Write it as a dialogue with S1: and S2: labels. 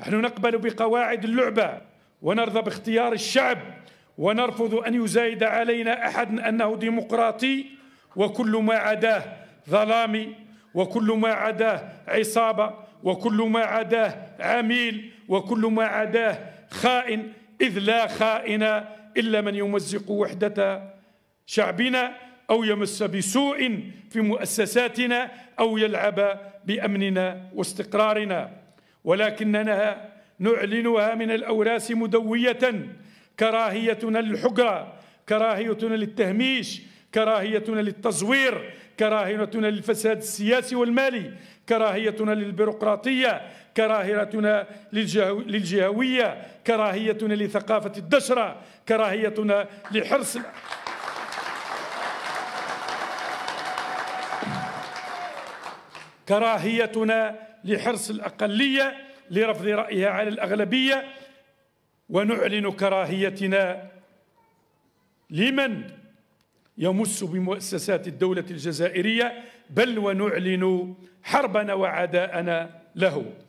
S1: نحن نقبل بقواعد اللعبة ونرضى باختيار الشعب ونرفض أن يزايد علينا أحد أنه ديمقراطي وكل ما عداه ظلامي وكل ما عداه عصابة وكل ما عداه عميل وكل ما عداه خائن إذ لا خائن إلا من يمزق وحدة شعبنا أو يمس بسوء في مؤسساتنا أو يلعب بأمننا واستقرارنا ولكننا نعلنها من الأوراس مدوية كراهيتنا للحجرة كراهيتنا للتهميش كراهيتنا للتزوير كراهيتنا للفساد السياسي والمالي كراهيتنا للبيروقراطية كراهيتنا للجهوية كراهيتنا لثقافة الدشرة كراهيتنا لحرص كراهيتنا لحرص الأقلية لرفض رأيها على الأغلبية ونعلن كراهيتنا لمن يمس بمؤسسات الدولة الجزائرية بل ونعلن حربنا وعداءنا له